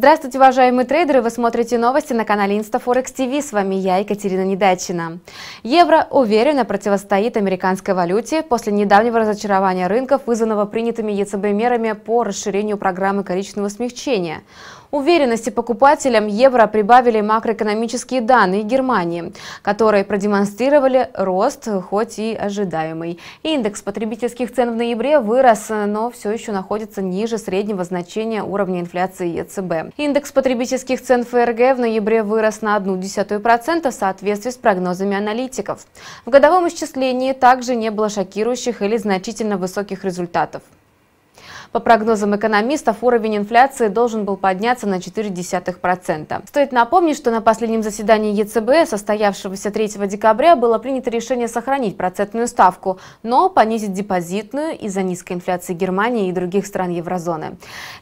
Здравствуйте, уважаемые трейдеры! Вы смотрите новости на канале InstaForex TV. С вами я, Екатерина Недачина. Евро уверенно противостоит американской валюте после недавнего разочарования рынков, вызванного принятыми ЕЦБ мерами по расширению программы коричневого смягчения. Уверенности покупателям евро прибавили макроэкономические данные Германии, которые продемонстрировали рост, хоть и ожидаемый. Индекс потребительских цен в ноябре вырос, но все еще находится ниже среднего значения уровня инфляции ЕЦБ. Индекс потребительских цен ФРГ в ноябре вырос на 0,1% в соответствии с прогнозами аналитиков. В годовом исчислении также не было шокирующих или значительно высоких результатов. По прогнозам экономистов, уровень инфляции должен был подняться на 0,4%. Стоит напомнить, что на последнем заседании ЕЦБ, состоявшегося 3 декабря, было принято решение сохранить процентную ставку, но понизить депозитную из-за низкой инфляции Германии и других стран еврозоны.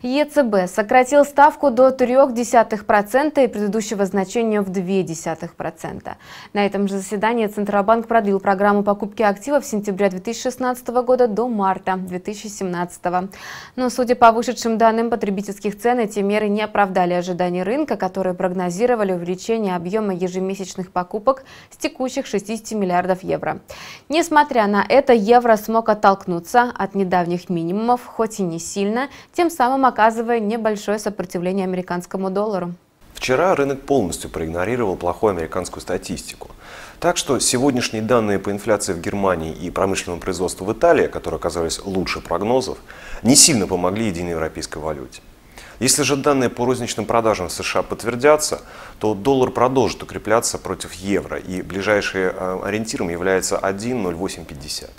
ЕЦБ сократил ставку до 0,3% и предыдущего значения в 0,2%. На этом же заседании Центробанк продлил программу покупки активов с сентября 2016 года до марта 2017 года. Но, судя по вышедшим данным потребительских цен, эти меры не оправдали ожиданий рынка, которые прогнозировали увеличение объема ежемесячных покупок с текущих 60 миллиардов евро. Несмотря на это, евро смог оттолкнуться от недавних минимумов, хоть и не сильно, тем самым оказывая небольшое сопротивление американскому доллару. Вчера рынок полностью проигнорировал плохую американскую статистику. Так что сегодняшние данные по инфляции в Германии и промышленному производству в Италии, которые оказались лучше прогнозов, не сильно помогли единой европейской валюте. Если же данные по розничным продажам в США подтвердятся, то доллар продолжит укрепляться против евро, и ближайшим э, ориентиром является 1.0850.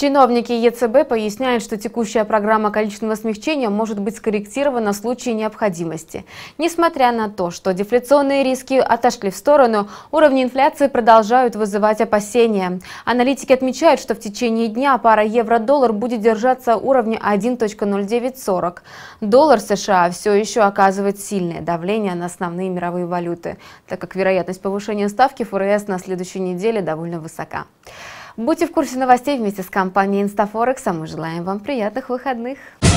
Чиновники ЕЦБ поясняют, что текущая программа количественного смягчения может быть скорректирована в случае необходимости. Несмотря на то, что дефляционные риски отошли в сторону, уровни инфляции продолжают вызывать опасения. Аналитики отмечают, что в течение дня пара евро-доллар будет держаться уровня 1.0940. Доллар США все еще оказывает сильное давление на основные мировые валюты, так как вероятность повышения ставки ФРС на следующей неделе довольно высока. Будьте в курсе новостей вместе с компанией Инстафорекса. Мы желаем вам приятных выходных.